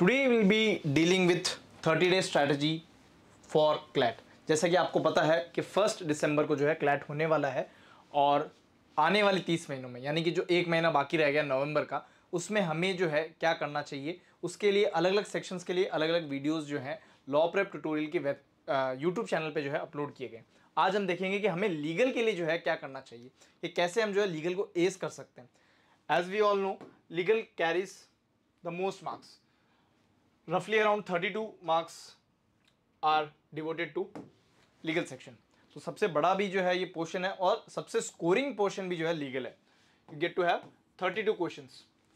Today will be dealing with 30 day strategy for CLAT जैसा कि आपको पता है कि फर्स्ट दिसंबर को जो है क्लैट होने वाला है और आने वाले तीस महीनों में यानी कि जो एक महीना बाकी रह गया नवंबर का उसमें हमें जो है क्या करना चाहिए उसके लिए अलग अलग सेक्शंस के लिए अलग अलग वीडियोस जो हैं लॉ प्रेप ट्यूटोरियल के वेब यूट्यूब चैनल पे जो है अपलोड किए गए आज हम देखेंगे कि हमें लीगल के लिए जो है क्या करना चाहिए कि कैसे हम जो है लीगल को एस कर सकते हैं as we all know legal carries the most marks roughly around 32 marks are devoted to legal section. तो सबसे बड़ा भी जो है ये पोर्शन है और सबसे स्कोरिंग पोर्शन भी जो है लीगल है you get to have 32 question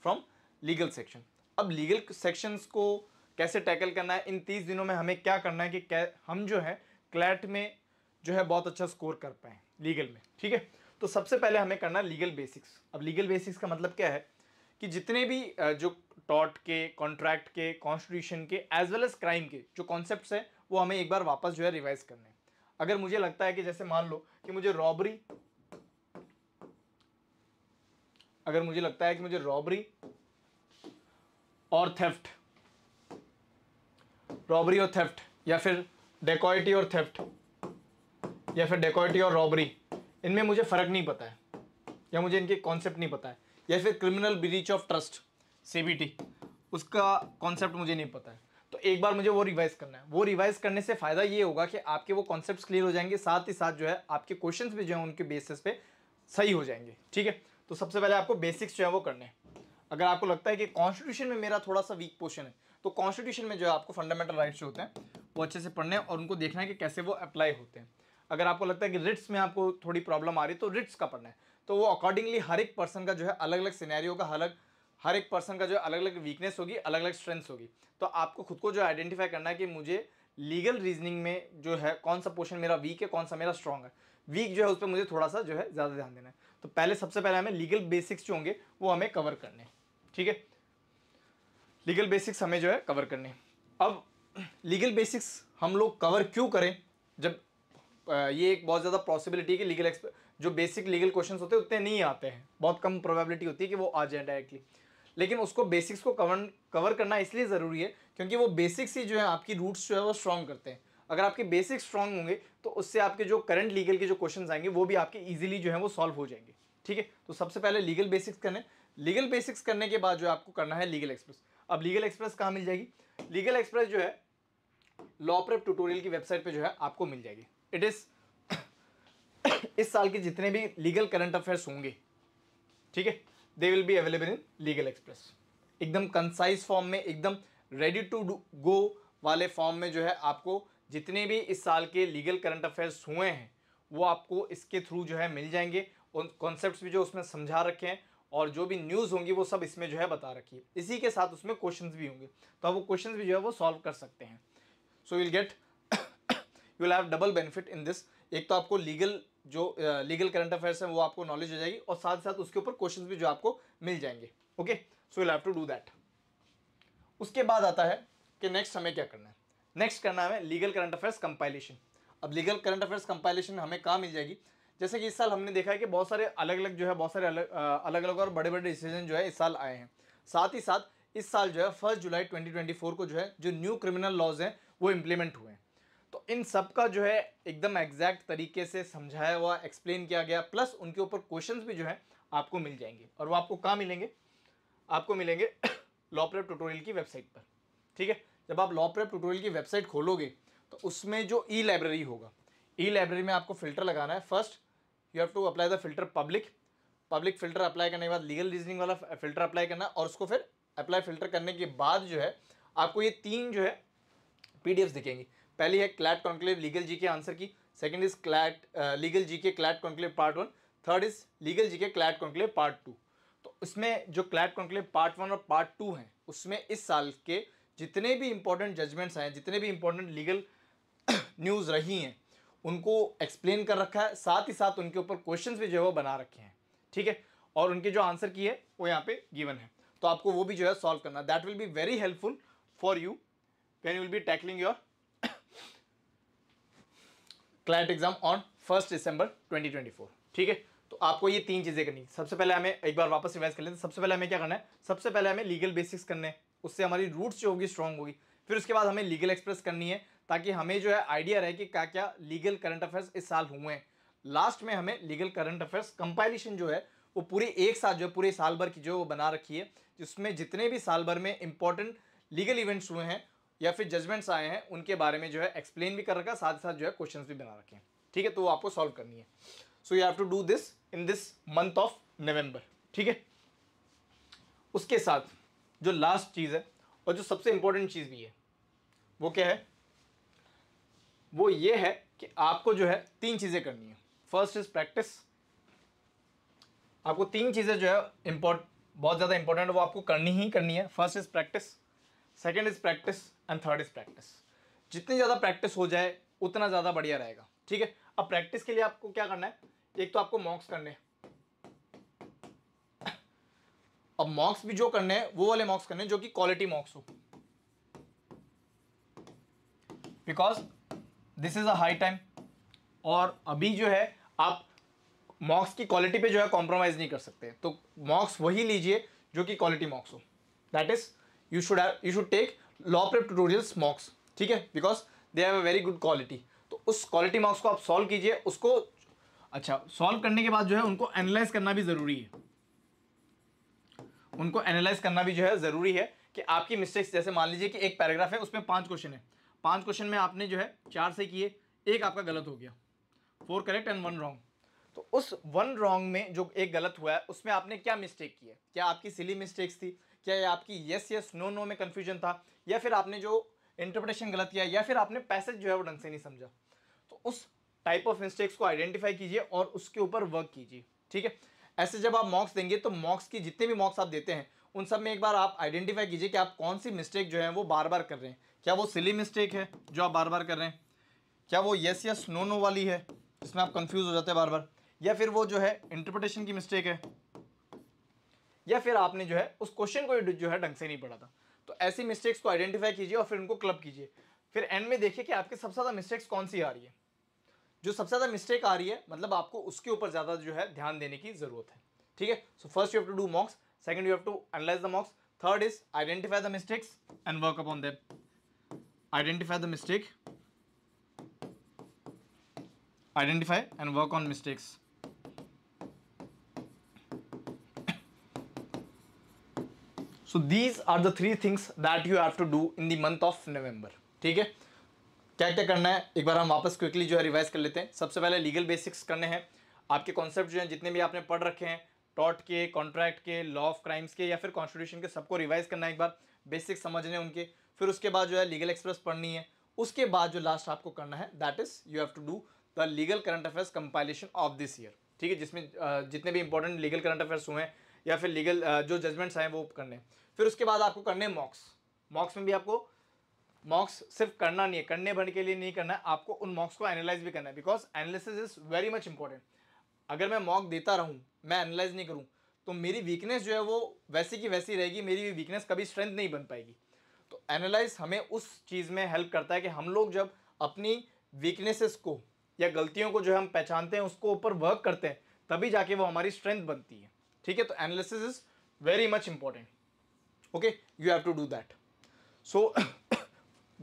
from legal section अब लीगल सेक्शंस को कैसे टैकल करना है इन 30 दिनों में हमें क्या करना है कि क्या हम जो है क्लैट में जो है बहुत अच्छा स्कोर कर पाएँ लीगल में ठीक है तो सबसे पहले हमें करना है लीगल बेसिक्स अब लीगल बेसिक्स का मतलब क्या है कि जितने भी जो टॉट के कॉन्ट्रैक्ट के कॉन्स्टिट्यूशन के एज वेल एज क्राइम के जो कॉन्सेप्ट हैं वो हमें एक बार वापस जो है रिवाइज करने हैं अगर मुझे लगता है कि जैसे मान लो कि मुझे रॉबरी अगर मुझे लगता है कि मुझे रॉबरी और थेफ्ट रॉबरी और थेफ्ट या फिर डेकोइटी और थेफ्ट या फिर डेकोइटी और रॉबरी इनमें मुझे फ़र्क नहीं पता है या मुझे इनके कॉन्सेप्ट नहीं पता है या फिर criminal breach of trust CBT उसका कॉन्सेप्ट मुझे नहीं पता है तो एक बार मुझे वो रिवाइज करना है वो रिवाइज करने से फ़ायदा ये होगा कि आपके वो कॉन्सेप्ट क्लियर हो जाएंगे साथ ही साथ जो है आपके क्वेश्चन भी जो है उनके बेसिस पे सही हो जाएंगे ठीक है तो सबसे पहले आपको बेसिक्स जो है वो करने हैं अगर आपको लगता है कि कॉन्स्टिट्यूशन में मेरा थोड़ा सा वीक पोर्शन है तो कॉन्स्टिट्यूशन में जो है आपको फंडामेंटल राइट्स जो होते हैं वो अच्छे से पढ़ने और उनको देखना है कि कैसे वो अप्लाई होते हैं अगर आपको लगता है कि रिट्स में आपको थोड़ी प्रॉब्लम आ रही है तो रिट्स का पढ़ना है तो वो अकॉर्डिंगली हर एक पर्सन का जो है अलग अलग सीनैरियो का अलग हर एक पर्सन का जो अलग अलग वीकनेस होगी अलग अलग स्ट्रेंथ्स होगी तो आपको खुद को जो आइडेंटिफाई करना है कि मुझे लीगल रीजनिंग में जो है कौन सा पोर्शन मेरा वीक है कौन सा मेरा स्ट्रॉन्ग है वीक जो है उस पर मुझे थोड़ा सा जो है ज़्यादा ध्यान देना है तो पहले सबसे पहले हमें लीगल बेसिक्स जो होंगे वो हमें कवर करने ठीक है लीगल बेसिक्स हमें जो है कवर करने अब लीगल बेसिक्स हम लोग कवर क्यों करें जब ये एक बहुत ज़्यादा पॉसिबिलिटी है कि लीगल जो बेसिक लीगल क्वेश्चन होते हैं उतने नहीं आते हैं बहुत कम प्रोबेबिलिटी होती है कि वो आ जाए डायरेक्टली लेकिन उसको बेसिक्स को कवर कवर करना इसलिए ज़रूरी है क्योंकि वो बेसिक्स ही जो है आपकी रूट्स जो है वो स्ट्रॉन्ग करते हैं अगर आपके बेसिक्स स्ट्रॉन्ग होंगे तो उससे आपके जो करंट लीगल के जो क्वेश्चन आएंगे वो भी आपके ईजिली जो है वो सॉल्व हो जाएंगे ठीक है तो सबसे पहले लीगल बेसिक्स करने लीगल बेसिक्स करने के बाद जो आपको करना है लीगल एक्सप्रेस अब लीगल एक्सप्रेस कहाँ मिल जाएगी लीगल एक्सप्रेस जो है लॉ प्रेप ट्यूटोरियल की वेबसाइट पे जो है आपको मिल जाएगी इट इज़ इस साल के जितने भी लीगल करंट अफेयर्स होंगे ठीक है they will be available in legal express एकदम कंसाइज फॉर्म में एकदम रेडी टू गो वाले फॉर्म में जो है आपको जितने भी इस साल के लीगल करंट अफेयर्स हुए हैं वो आपको इसके थ्रू जो है मिल जाएंगे उन कॉन्सेप्ट भी जो उसमें समझा रखे हैं और जो भी न्यूज़ होंगी वो सब इसमें जो है बता रखी है इसी के साथ उसमें क्वेश्चन भी होंगे तो आप वो क्वेश्चन भी जो है वो सॉल्व कर सकते हैं so will get you will have double benefit in this एक तो आपको लीगल जो लीगल करंट अफेयर्स हैं वो आपको नॉलेज हो जाएगी और साथ साथ उसके ऊपर क्वेश्चन भी जो आपको मिल जाएंगे okay so you'll have to do that उसके बाद आता है कि नेक्स्ट हमें क्या करना है नेक्स्ट करना है लीगल करंट अफेयर्स कंपाइलेशन अब लीगल करंट अफेयर्स कंपाइलेशन हमें कहाँ मिल जाएगी जैसे कि इस साल हमने देखा है कि बहुत सारे अलग अलग जो है बहुत सारे अलग अलग अलग और बड़े बड़े डिसीजन जो है इस साल आए हैं साथ ही साथ इस साल जो है फर्स्ट जुलाई 2024 को जो है जो न्यू क्रिमिनल लॉज हैं वो इम्प्लीमेंट हुए हैं तो इन सब का जो है एकदम एग्जैक्ट तरीके से समझाया हुआ एक्सप्लेन किया गया प्लस उनके ऊपर क्वेश्चन भी जो है आपको मिल जाएंगे और वो आपको कहाँ मिलेंगे आपको मिलेंगे प्रेप ट्यूटोरियल की वेबसाइट पर ठीक है जब आप प्रेप ट्यूटोरियल की वेबसाइट खोलोगे तो उसमें जो ई लाइब्रेरी होगा ई लाइब्रेरी में आपको फिल्टर लगाना है first you have to apply the filter public public filter apply करने के बाद लीगल रीजनिंग वाला फिल्टर अप्लाई करना और उसको फिर अप्लाई फिल्टर करने के बाद जो है आपको ये तीन जो है पी दिखेंगी पहली है CLAT conclave legal G K answer की second is CLAT legal G K CLAT conclave part one third is legal G K CLAT conclave part two तो इसमें जो क्लैट कॉन्क्लेव पार्ट वन और पार्ट टू हैं उसमें इस साल के जितने भी इंपॉर्टेंट जजमेंट्स हैं जितने भी इंपॉर्टेंट लीगल न्यूज़ रही हैं उनको एक्सप्लेन कर रखा है साथ ही साथ उनके ऊपर क्वेश्चंस भी जो है वो बना रखे हैं ठीक है और उनके जो आंसर की है वो यहाँ पे गिवन है तो आपको वो भी जो है सॉल्व करना that will be very helpful for you when you will be tackling your client exam on first December 2024 ठीक है तो आपको ये तीन चीज़ें करनी सबसे पहले हमें एक बार वापस रिवाइज कर लेते हैं सबसे पहले हमें क्या करना है सबसे पहले हमें लीगल बेसिक्स करने उससे हमारी रूट्स जो होगी स्ट्रांग होगी फिर उसके बाद हमें लीगल एक्सप्रेस करनी है ताकि हमें जो है आइडिया रहे कि क्या क्या लीगल करंट अफेयर्स इस साल हुए हैं लास्ट में हमें लीगल करंट अफेयर्स कंपाइलेशन जो है वो पूरे एक साथ जो है पूरे साल भर की जो बना रखी है जिसमें जितने भी साल भर में इंपॉर्टेंट लीगल इवेंट्स हुए हैं या फिर जजमेंट्स आए हैं उनके बारे में जो है एक्सप्लेन भी कर रखा साथ ही साथ जो है क्वेश्चन भी बना रखे हैं ठीक है तो वो आपको सॉल्व करनी है so you have to do this in this month of November ठीक है उसके साथ जो लास्ट चीज़ है और जो सबसे इंपॉर्टेंट चीज़ भी है वो क्या है वो ये है कि आपको जो है तीन चीज़ें करनी है फर्स्ट इज़ प्रैक्टिस आपको तीन चीज़ें जो है इम्पोर्ट बहुत ज़्यादा इंपॉर्टेंट वो आपको करनी ही करनी है first is practice second is practice and third is practice जितनी ज़्यादा प्रैक्टिस हो जाए उतना ज़्यादा बढ़िया रहेगा ठीक है अब प्रैक्टिस के लिए आपको क्या करना है एक तो आपको मॉक्स करने अब मॉक्स भी जो करने हैं वो वाले मॉक्स करने जो कि क्वालिटी मॉक्स हो because this is a high time और अभी जो है आप मॉक्स की क्वालिटी पे जो है कॉम्प्रोमाइज़ नहीं कर सकते तो मॉक्स वही लीजिए जो कि क्वालिटी मॉक्स हो that is you should you should take law prep prep mocks ठीक है because they have a very good quality तो उस क्वालिटी मॉक्स को आप सॉल्व कीजिए उसको अच्छा सॉल्व करने के बाद जो है उनको एनालाइज करना भी ज़रूरी है उनको एनालाइज करना भी जो है ज़रूरी है कि आपकी मिस्टेक्स जैसे मान लीजिए कि एक पैराग्राफ है उसमें पांच क्वेश्चन है पांच क्वेश्चन में आपने जो है चार से किए एक आपका गलत हो गया four correct and one wrong तो उस वन रॉन्ग में जो एक गलत हुआ है उसमें आपने क्या मिस्टेक की है क्या आपकी सिली मिस्टेक्स थी क्या ये आपकी येस यस नो नो में कन्फ्यूजन था या फिर आपने जो इंटरप्रिटेशन गलत किया या फिर आपने पैसेज जो है वो ढंग से नहीं समझा तो उस टाइप ऑफ मिस्टेक्स को आइडेंटिफाई कीजिए और उसके ऊपर वर्क कीजिए ठीक है ऐसे जब आप मॉक्स देंगे तो मॉक्स की जितने भी मॉक्स आप देते हैं उन सब में एक बार आप आइडेंटिफाई कीजिए कि आप कौन सी मिस्टेक जो है वो बार बार कर रहे हैं क्या वो सिली मिस्टेक है जो आप बार बार कर रहे हैं क्या वो येस यस नो नो वाली है जिसमें आप कंफ्यूज हो जाते हैं बार बार या फिर वो जो है इंटरप्रिटेशन की मिस्टेक है या फिर आपने जो है उस क्वेश्चन को जो है ढंग से नहीं पढ़ा था तो ऐसी मिस्टेक्स को आइडेंटिफाई कीजिए और फिर उनको क्लब कीजिए फिर एंड में देखिए कि आपके सबसे ज़्यादा मिस्टेक्स कौन सी आ रही है जो सबसे ज़्यादा मिस्टेक आ रही है मतलब आपको उसके ऊपर ज़्यादा जो है ध्यान देने की ज़रूरत है ठीक है so first you have to do mocks second you have to analyse the mocks third is identify the mistakes and work upon them identify the mistake identify and work on mistakes so these are the three things that you have to do in the month of November ठीक है क्या क्या करना है एक बार हम वापस quickly जो है रिवाइज कर लेते हैं सबसे पहले लीगल बेसिक्स करने हैं आपके कॉन्सेप्ट जो हैं जितने भी आपने पढ़ रखे हैं टॉट के कॉन्ट्रैक्ट के लॉ ऑफ क्राइम्स के या फिर कॉन्स्टिट्यूशन के सबको रिवाइज करना है एक बार बेसिक्स समझने उनके फिर उसके बाद जो है लीगल एक्सप्रेस पढ़नी है उसके बाद जो लास्ट आपको करना है that is you have to do the legal current affairs compilation of this year ठीक है जिसमें जितने भी इंपॉर्टेंट लीगल करंट अफेयर्स हुए हैं या फिर लीगल जो जजमेंट्स हैं वो करने फिर उसके बाद आपको करने मॉक्स मॉक्स में भी आपको मॉक्स सिर्फ करना नहीं है करने भर के लिए नहीं करना है आपको उन मॉक्स को एनालाइज भी करना है because analysis is very much important अगर मैं मॉक देता रहूँ मैं एनालाइज नहीं करूँ तो मेरी वीकनेस जो है वो वैसी की वैसी रहेगी मेरी वीकनेस कभी स्ट्रेंथ नहीं बन पाएगी तो एनालाइज हमें उस चीज़ में हेल्प करता है कि हम लोग जब अपनी वीकनेसेस को या गलतियों को जो हम पहचानते हैं उसको ऊपर वर्क करते हैं तभी जाके वो हमारी स्ट्रेंथ बनती है ठीक है तो analysis is very you have to do that. So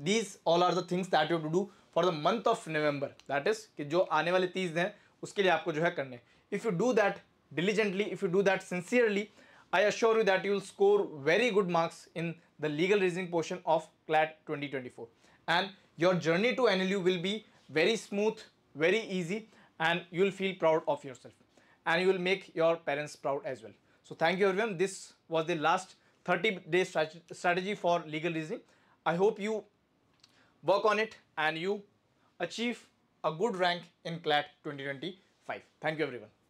these all are the things that you have to do for the month of November. Is कि जो आने वाले तीस दिन हैं उसके लिए आपको जो है करने if you do that diligently if you do that sincerely i assure you that you will score very good marks in the legal reasoning portion of clat 2024 and your journey to nlu will be very smooth very easy and you will feel proud of yourself and you will make your parents proud as well. So thank you everyone. This was the last 30 day strategy for legal reasoning. I hope you work on it and you achieve a good rank in CLAT 2025. Thank you everyone.